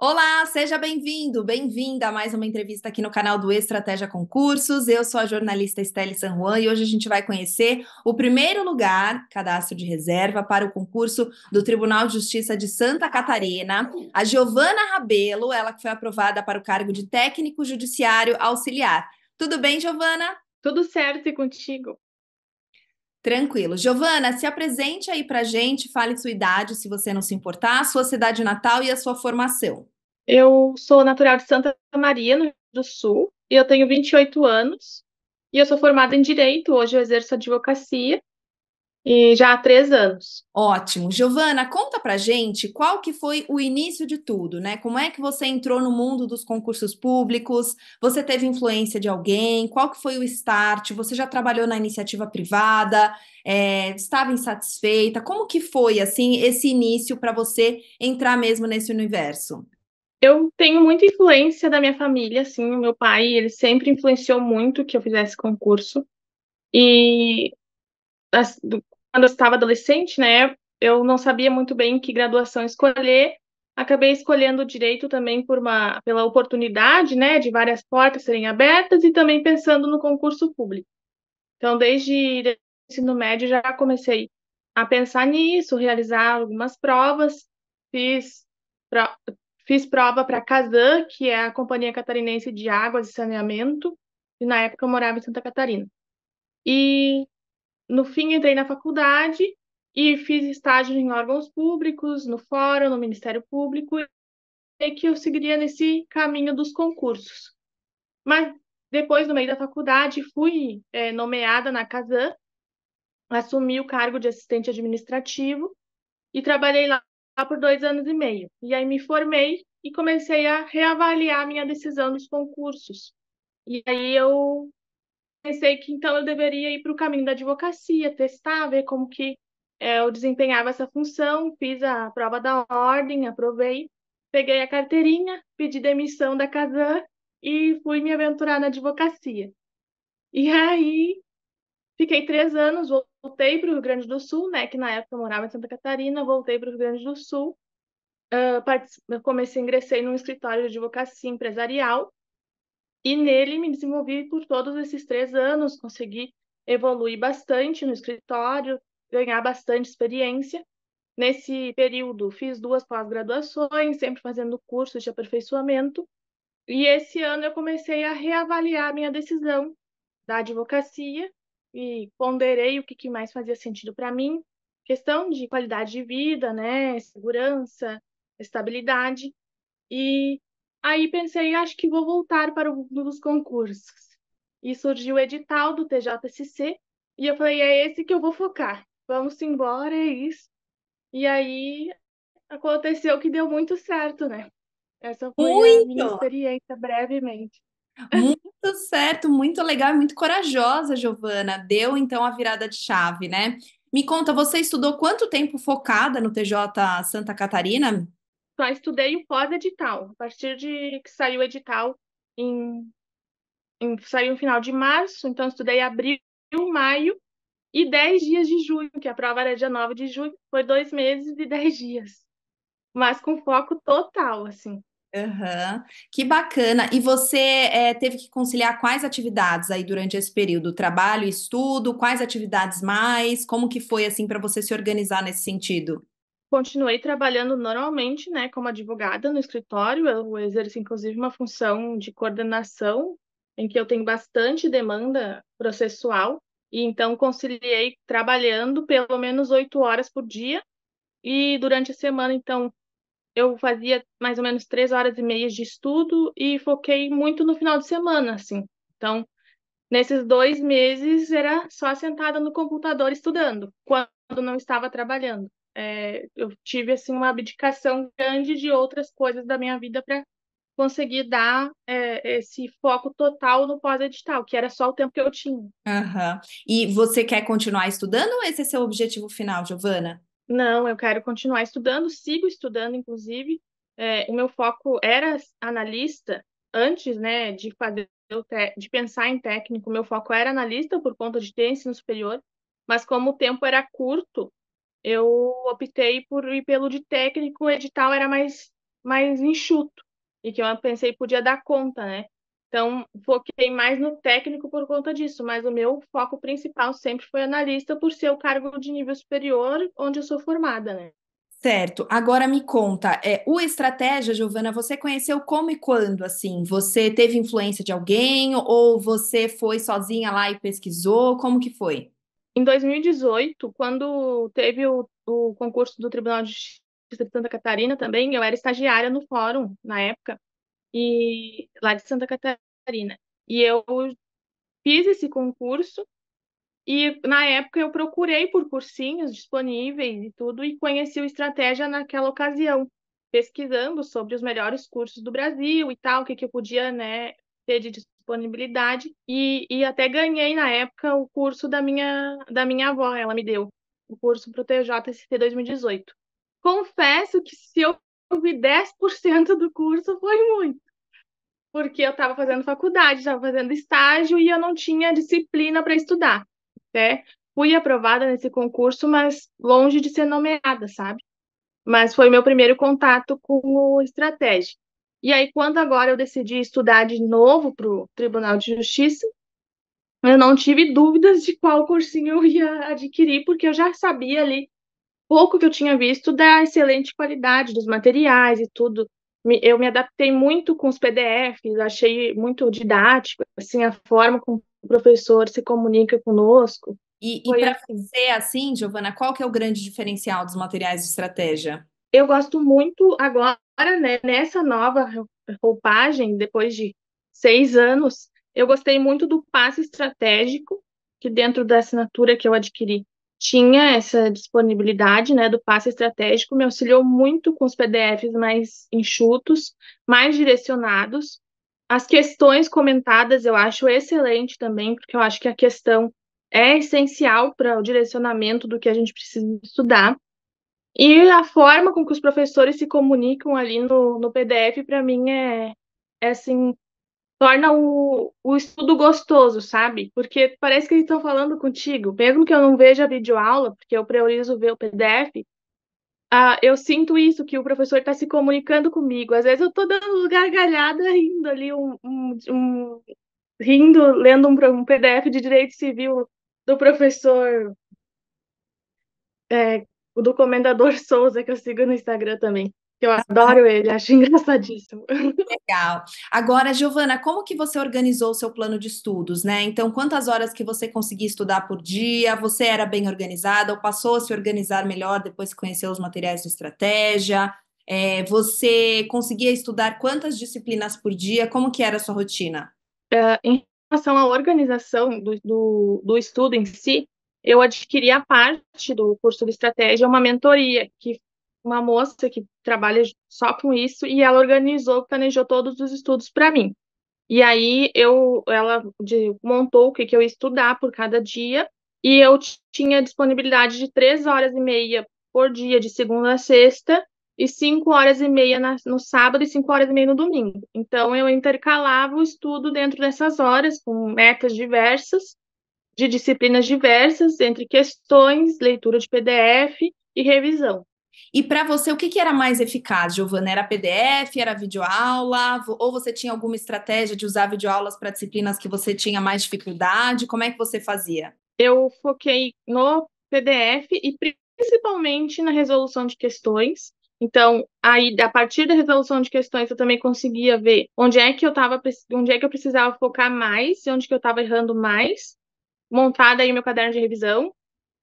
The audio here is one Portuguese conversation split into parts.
Olá, seja bem-vindo, bem-vinda a mais uma entrevista aqui no canal do Estratégia Concursos. Eu sou a jornalista Estelle San Juan e hoje a gente vai conhecer o primeiro lugar, cadastro de reserva, para o concurso do Tribunal de Justiça de Santa Catarina, a Giovana Rabelo, ela que foi aprovada para o cargo de técnico judiciário auxiliar. Tudo bem, Giovana? Tudo certo e contigo? Tranquilo. Giovana, se apresente aí para gente, fale sua idade, se você não se importar, sua cidade natal e a sua formação. Eu sou natural de Santa Maria, no Rio do Sul, e eu tenho 28 anos, e eu sou formada em Direito, hoje eu exerço advocacia, e já há três anos. Ótimo. Giovana, conta pra gente qual que foi o início de tudo, né? Como é que você entrou no mundo dos concursos públicos? Você teve influência de alguém? Qual que foi o start? Você já trabalhou na iniciativa privada? É, estava insatisfeita? Como que foi, assim, esse início para você entrar mesmo nesse universo? Eu tenho muita influência da minha família, assim, o meu pai, ele sempre influenciou muito que eu fizesse concurso. E eu estava adolescente, né, eu não sabia muito bem que graduação escolher. Acabei escolhendo direito também por uma, pela oportunidade, né, de várias portas serem abertas e também pensando no concurso público. Então, desde o ensino médio já comecei a pensar nisso, realizar algumas provas. Fiz, fiz prova para a Casan, que é a Companhia Catarinense de Águas e Saneamento, e na época eu morava em Santa Catarina. E no fim, entrei na faculdade e fiz estágio em órgãos públicos, no Fórum, no Ministério Público, e que eu seguiria nesse caminho dos concursos. Mas depois, no meio da faculdade, fui é, nomeada na Casan, assumi o cargo de assistente administrativo e trabalhei lá por dois anos e meio. E aí me formei e comecei a reavaliar a minha decisão dos concursos. E aí eu pensei que então eu deveria ir para o caminho da advocacia, testar, ver como que é, eu desempenhava essa função, fiz a prova da ordem, aprovei, peguei a carteirinha, pedi demissão da Casan e fui me aventurar na advocacia. E aí fiquei três anos, voltei para o Rio Grande do Sul, né, que na época eu morava em Santa Catarina, voltei para o Rio Grande do Sul, uh, comecei, ingressei num escritório de advocacia empresarial, e nele me desenvolvi por todos esses três anos, consegui evoluir bastante no escritório, ganhar bastante experiência. Nesse período, fiz duas pós-graduações, sempre fazendo cursos de aperfeiçoamento. E esse ano eu comecei a reavaliar minha decisão da advocacia e ponderei o que, que mais fazia sentido para mim. Questão de qualidade de vida, né, segurança, estabilidade. E Aí pensei, acho que vou voltar para o mundo dos concursos. E surgiu o edital do TJSC e eu falei, é esse que eu vou focar. Vamos embora, é isso. E aí aconteceu que deu muito certo, né? Essa foi muito. a minha experiência brevemente. Muito certo, muito legal, muito corajosa, Giovana. Deu então a virada de chave, né? Me conta, você estudou quanto tempo focada no TJ Santa Catarina? só estudei o pós-edital. A partir de que saiu o edital, em, em, saiu no final de março, então estudei abril, maio e 10 dias de junho, que a prova era dia 9 de junho, foi dois meses e 10 dias. Mas com foco total, assim. Uhum. Que bacana. E você é, teve que conciliar quais atividades aí durante esse período? Trabalho, estudo, quais atividades mais? Como que foi assim para você se organizar nesse sentido? continuei trabalhando normalmente, né, como advogada no escritório. Eu exerço, inclusive, uma função de coordenação, em que eu tenho bastante demanda processual, e então conciliei trabalhando pelo menos oito horas por dia, e durante a semana, então, eu fazia mais ou menos três horas e meia de estudo e foquei muito no final de semana, assim. Então, nesses dois meses, era só sentada no computador estudando, quando não estava trabalhando é, eu tive assim uma abdicação grande de outras coisas da minha vida para conseguir dar é, esse foco total no pós-edital, que era só o tempo que eu tinha. Uhum. E você quer continuar estudando ou esse é seu objetivo final, Giovana? Não, eu quero continuar estudando, sigo estudando, inclusive. É, o meu foco era analista antes né, de, fazer, de pensar em técnico. Meu foco era analista por conta de ter ensino superior, mas como o tempo era curto, eu optei por ir pelo de técnico, o edital era mais, mais enxuto, e que eu pensei podia dar conta, né? Então, foquei mais no técnico por conta disso, mas o meu foco principal sempre foi analista, por ser o cargo de nível superior onde eu sou formada, né? Certo. Agora me conta, é, o Estratégia, Giovana, você conheceu como e quando, assim? Você teve influência de alguém ou você foi sozinha lá e pesquisou? Como que foi? Em 2018, quando teve o, o concurso do Tribunal de Justiça de Santa Catarina também, eu era estagiária no fórum na época, e lá de Santa Catarina. E eu fiz esse concurso e na época eu procurei por cursinhos disponíveis e tudo e conheci o Estratégia naquela ocasião, pesquisando sobre os melhores cursos do Brasil e tal, o que, que eu podia né, de disponibilidade e, e até ganhei na época o curso da minha da minha avó, ela me deu o curso para o TJST 2018. Confesso que se eu vi 10% do curso foi muito, porque eu estava fazendo faculdade, estava fazendo estágio e eu não tinha disciplina para estudar. Né? Fui aprovada nesse concurso, mas longe de ser nomeada, sabe? Mas foi meu primeiro contato com o estratégia. E aí, quando agora eu decidi estudar de novo para o Tribunal de Justiça, eu não tive dúvidas de qual cursinho eu ia adquirir, porque eu já sabia ali pouco que eu tinha visto da excelente qualidade dos materiais e tudo. Eu me adaptei muito com os PDFs, achei muito didático, assim, a forma como o professor se comunica conosco. E, e para assim. você, assim, Giovana, qual que é o grande diferencial dos materiais de estratégia? Eu gosto muito agora, né, nessa nova roupagem, depois de seis anos, eu gostei muito do passe estratégico, que dentro da assinatura que eu adquiri tinha essa disponibilidade né, do passe estratégico, me auxiliou muito com os PDFs mais enxutos, mais direcionados. As questões comentadas eu acho excelente também, porque eu acho que a questão é essencial para o direcionamento do que a gente precisa estudar. E a forma com que os professores se comunicam ali no, no PDF, para mim, é, é assim, torna o, o estudo gostoso, sabe? Porque parece que eles estão falando contigo, mesmo que eu não veja a videoaula, porque eu priorizo ver o PDF, ah, eu sinto isso, que o professor está se comunicando comigo. Às vezes eu estou dando gargalhada rindo ali, um, um, um rindo, lendo um, um, PDF de direito civil do professor é, o do Comendador Souza, que eu sigo no Instagram também. Eu ah. adoro ele, acho engraçadíssimo. Legal. Agora, Giovana, como que você organizou o seu plano de estudos, né? Então, quantas horas que você conseguia estudar por dia? Você era bem organizada ou passou a se organizar melhor depois que conheceu os materiais de estratégia? É, você conseguia estudar quantas disciplinas por dia? Como que era a sua rotina? É, em relação à organização do, do, do estudo em si, eu adquiri a parte do curso de estratégia, uma mentoria, que uma moça que trabalha só com isso, e ela organizou, planejou todos os estudos para mim. E aí eu, ela montou o que, que eu ia estudar por cada dia, e eu tinha disponibilidade de três horas e meia por dia, de segunda a sexta, e cinco horas e meia na, no sábado e cinco horas e meia no domingo. Então eu intercalava o estudo dentro dessas horas, com metas diversas, de disciplinas diversas, entre questões, leitura de PDF e revisão. E para você, o que, que, era mais eficaz, Giovana? Era PDF, era videoaula? Ou você tinha alguma estratégia de usar videoaulas para disciplinas que você tinha mais dificuldade? Como é que você fazia? Eu foquei no PDF e principalmente na resolução de questões. Então, aí, a partir da resolução de questões, eu também conseguia ver onde é que eu tava, onde é que eu precisava focar mais e onde que eu estava errando mais montada aí meu caderno de revisão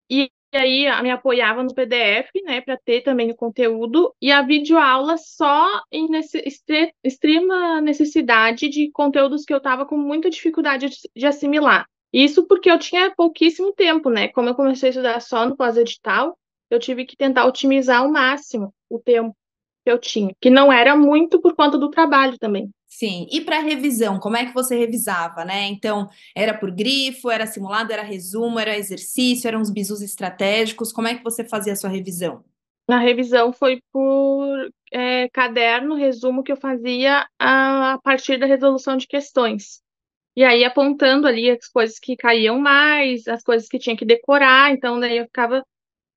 e aí me apoiava no PDF, né, para ter também o conteúdo e a videoaula só em extrema necessidade de conteúdos que eu estava com muita dificuldade de assimilar. Isso porque eu tinha pouquíssimo tempo, né? Como eu comecei a estudar só no pós-edital, eu tive que tentar otimizar ao máximo o tempo que eu tinha, que não era muito por conta do trabalho também. Sim, e para revisão, como é que você revisava, né? Então, era por grifo, era simulado, era resumo, era exercício, eram os bisus estratégicos, como é que você fazia a sua revisão? Na revisão foi por é, caderno, resumo que eu fazia a, a, partir da resolução de questões. E aí apontando ali as coisas que caíam mais, as coisas que tinha que decorar, então daí eu ficava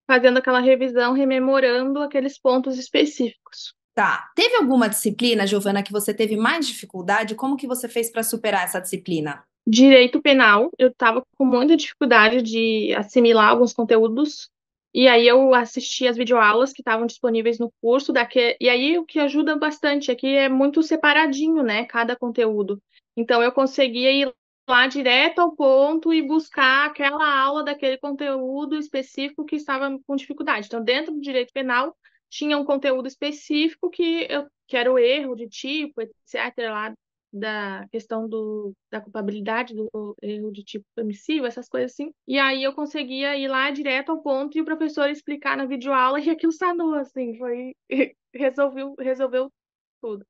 fazendo aquela revisão, rememorando aqueles pontos específicos. Tá. Teve alguma disciplina, Giovana, que você teve mais dificuldade? Como que você fez para superar essa disciplina? Direito penal, eu estava com muita dificuldade de assimilar alguns conteúdos. E aí eu assisti as videoaulas que estavam disponíveis no curso daqui. E aí o que ajuda bastante aqui é, é muito separadinho, né, cada conteúdo. Então eu conseguia ir lá direto ao ponto e buscar aquela aula daquele conteúdo específico que estava com dificuldade. Então, dentro do direito penal, tinha um conteúdo específico que, eu, que era o erro de tipo, etc., lá da questão do, da culpabilidade do erro de tipo permissivo, essas coisas assim. E aí eu conseguia ir lá direto ao ponto e o professor explicar na videoaula e aquilo sanou, assim, foi resolveu, resolveu tudo.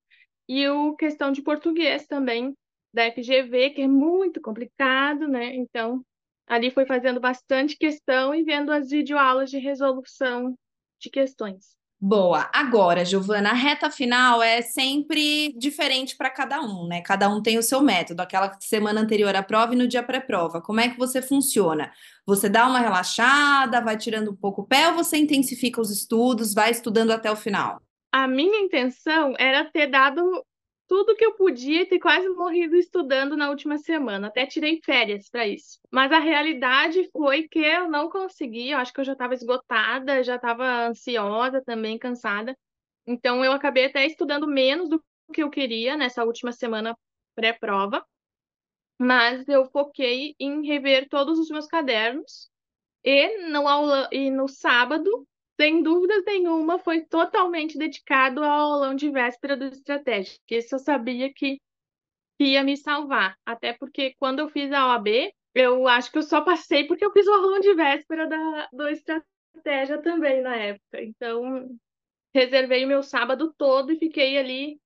E o questão de português também, da FGV, que é muito complicado, né? Então, ali foi fazendo bastante questão e vendo as videoaulas de resolução de questões. Boa. Agora, Giovana, a reta final é sempre diferente para cada um, né? Cada um tem o seu método, aquela semana anterior à prova e no dia pré-prova. Como é que você funciona? Você dá uma relaxada, vai tirando um pouco o pé ou você intensifica os estudos, vai estudando até o final? A minha intenção era ter dado tudo que eu podia e ter quase morrido estudando na última semana. Até tirei férias para isso. Mas a realidade foi que eu não consegui. Eu acho que eu já estava esgotada, já estava ansiosa também, cansada. Então eu acabei até estudando menos do que eu queria nessa última semana pré-prova. Mas eu foquei em rever todos os meus cadernos. E no, aula, e no sábado sem dúvidas nenhuma, foi totalmente dedicado ao aulão de véspera do estratégico. Isso eu sabia que, que ia me salvar. Até porque quando eu fiz a OAB, eu acho que eu só passei porque eu fiz o aulão de véspera da, do estratégia também na época. Então, reservei o meu sábado todo e fiquei ali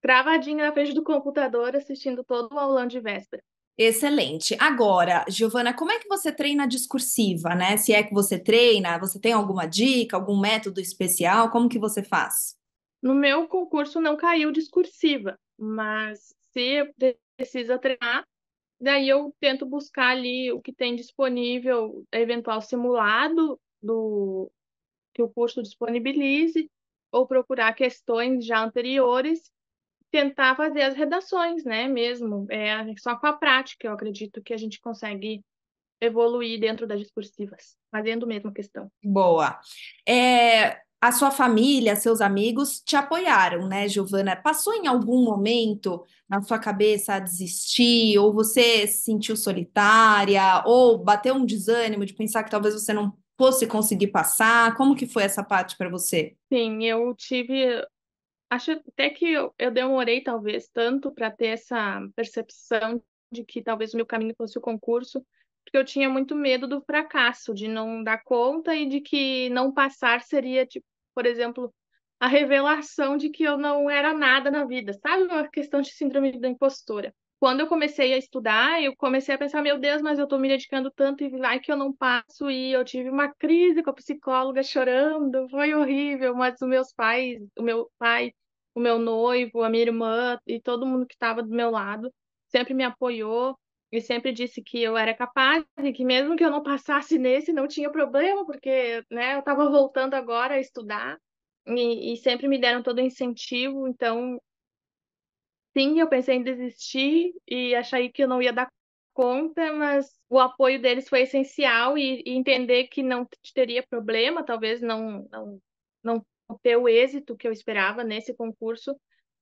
travadinha na frente do computador assistindo todo o aulão de véspera. Excelente. Agora, Giovana, como é que você treina discursiva, né? Se é que você treina, você tem alguma dica, algum método especial? Como que você faz? No meu concurso não caiu discursiva, mas se precisa treinar, daí eu tento buscar ali o que tem disponível, eventual simulado do que o curso disponibilize, ou procurar questões já anteriores tentar fazer as redações, né? Mesmo, é só com a prática, eu acredito que a gente consegue evoluir dentro das discursivas, fazendo mesmo a questão. Boa. É, a sua família, seus amigos te apoiaram, né, Giovana? Passou em algum momento na sua cabeça a desistir, ou você se sentiu solitária, ou bateu um desânimo de pensar que talvez você não fosse conseguir passar? Como que foi essa parte para você? Sim, eu tive acho até que eu, eu demorei, talvez, tanto para ter essa percepção de que talvez o meu caminho fosse o concurso, porque eu tinha muito medo do fracasso, de não dar conta e de que não passar seria, tipo, por exemplo, a revelação de que eu não era nada na vida, sabe? Uma questão de síndrome da impostora quando eu comecei a estudar, eu comecei a pensar, meu Deus, mas eu estou me dedicando tanto e vai que eu não passo. E eu tive uma crise com a psicóloga chorando, foi horrível. Mas os meus pais, o meu pai, o meu noivo, a minha irmã e todo mundo que estava do meu lado sempre me apoiou e sempre disse que eu era capaz e que mesmo que eu não passasse nesse, não tinha problema, porque né, eu estava voltando agora a estudar. E, e sempre me deram todo o incentivo, então Sim, eu pensei em desistir e achei que eu não ia dar conta, mas o apoio deles foi essencial e, e entender que não teria problema, talvez não, não, não ter o êxito que eu esperava nesse concurso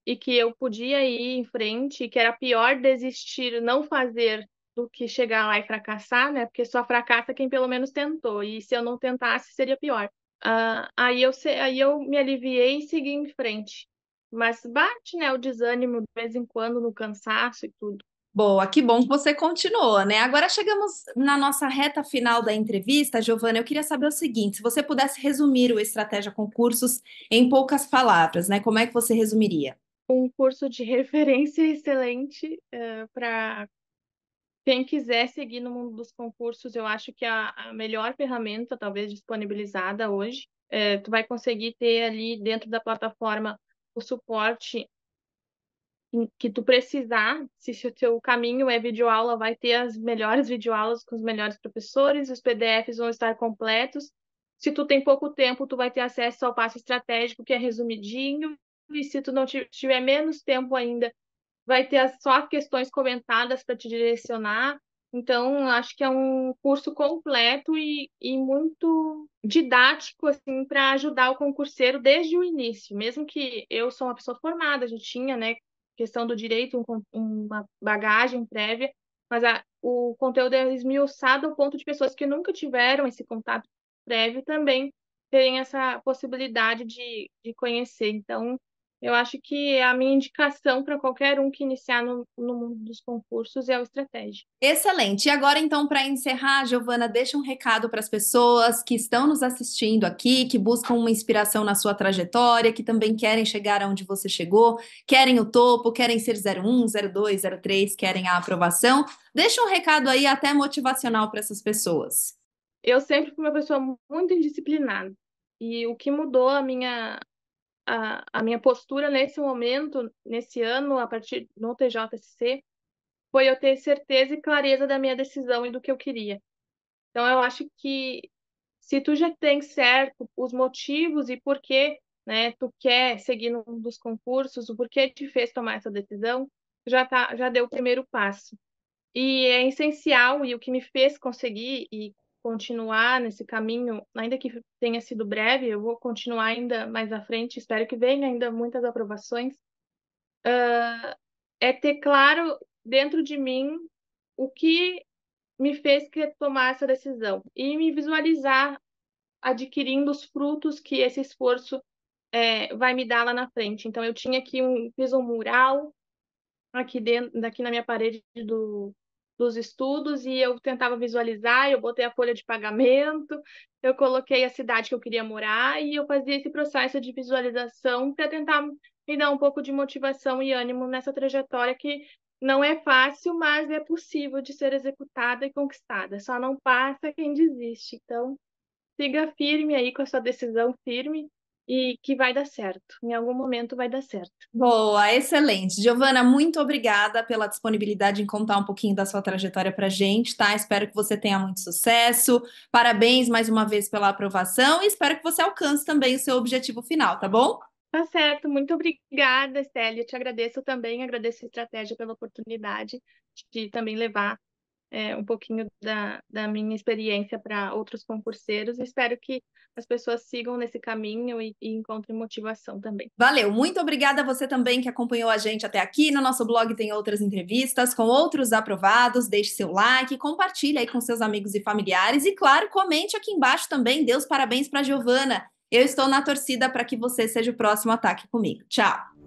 e que eu podia ir em frente, e que era pior desistir, não fazer do que chegar lá e fracassar, né? Porque só fracassa quem pelo menos tentou, e se eu não tentasse seria pior. Uh, aí, eu, aí eu me aliviei e segui em frente mas bate, né, o desânimo de vez em quando no cansaço e tudo. Boa, que bom que você continuou, né? Agora chegamos na nossa reta final da entrevista, Giovana. Eu queria saber o seguinte: se você pudesse resumir o Estratégia Concursos em poucas palavras, né? Como é que você resumiria? Um curso de referência excelente uh, eh, para quem quiser seguir no mundo dos concursos. Eu acho que a, a melhor ferramenta, talvez disponibilizada hoje, é, tu vai conseguir ter ali dentro da plataforma o suporte que tu precisar, se o teu caminho é videoaula, vai ter as melhores videoaulas com os melhores professores, os PDFs vão estar completos. Se tu tem pouco tempo, tu vai ter acesso ao passo estratégico, que é resumidinho, e se tu não tiver menos tempo ainda, vai ter só questões comentadas para te direcionar. Então, acho que é um curso completo e, e muito didático, assim, para ajudar o concurseiro desde o início. Mesmo que eu sou uma pessoa formada, já tinha, né, questão do direito, um, uma bagagem prévia, mas a, o conteúdo é esmiuçado ao ponto de pessoas que nunca tiveram esse contato prévio também terem essa possibilidade de, de conhecer. Então, eu acho que a minha indicação para qualquer um que iniciar no, no, mundo dos concursos é o Estratégia. Excelente. E agora, então, para encerrar, Giovana, deixa um recado para as pessoas que estão nos assistindo aqui, que buscam uma inspiração na sua trajetória, que também querem chegar aonde você chegou, querem o topo, querem ser 01, 02, 03, querem a aprovação. Deixa um recado aí, até motivacional, para essas pessoas. Eu sempre fui uma pessoa muito indisciplinada. E o que mudou a minha a, a minha postura nesse momento, nesse ano, a partir do TJSC, foi eu ter certeza e clareza da minha decisão e do que eu queria. Então, eu acho que se tu já tem certo os motivos e por que né, tu quer seguir num dos concursos, o porquê te fez tomar essa decisão, já, tá, já deu o primeiro passo. E é essencial, e o que me fez conseguir e continuar nesse caminho, ainda que tenha sido breve, eu vou continuar ainda mais à frente, espero que venha ainda muitas aprovações, uh, é ter claro dentro de mim o que me fez tomar essa decisão e me visualizar adquirindo os frutos que esse esforço é, vai me dar lá na frente. Então eu tinha aqui um fiz um mural aqui dentro, daqui na minha parede do dos estudos e eu tentava visualizar, eu botei a folha de pagamento, eu coloquei a cidade que eu queria morar e eu fazia esse processo de visualização para tentar me dar um pouco de motivação e ânimo nessa trajetória que não é fácil, mas é possível de ser executada e conquistada. Só não passa quem desiste. Então, siga firme aí com a sua decisão firme e que vai dar certo. Em algum momento vai dar certo. Boa, excelente. Giovana, muito obrigada pela disponibilidade em contar um pouquinho da sua trajetória para gente, tá? Espero que você tenha muito sucesso. Parabéns mais uma vez pela aprovação e espero que você alcance também o seu objetivo final, tá bom? Tá certo, muito obrigada, Estélia. Eu te agradeço também, agradeço a estratégia pela oportunidade de também levar é, um pouquinho da, da minha experiência para outros concurseiros. Espero que as pessoas sigam nesse caminho e, e, encontrem motivação também. Valeu, muito obrigada a você também que acompanhou a gente até aqui. No nosso blog tem outras entrevistas com outros aprovados. Deixe seu like, compartilhe aí com seus amigos e familiares e, claro, comente aqui embaixo também. Deus parabéns para Giovana. Eu estou na torcida para que você seja o próximo ataque comigo. Tchau.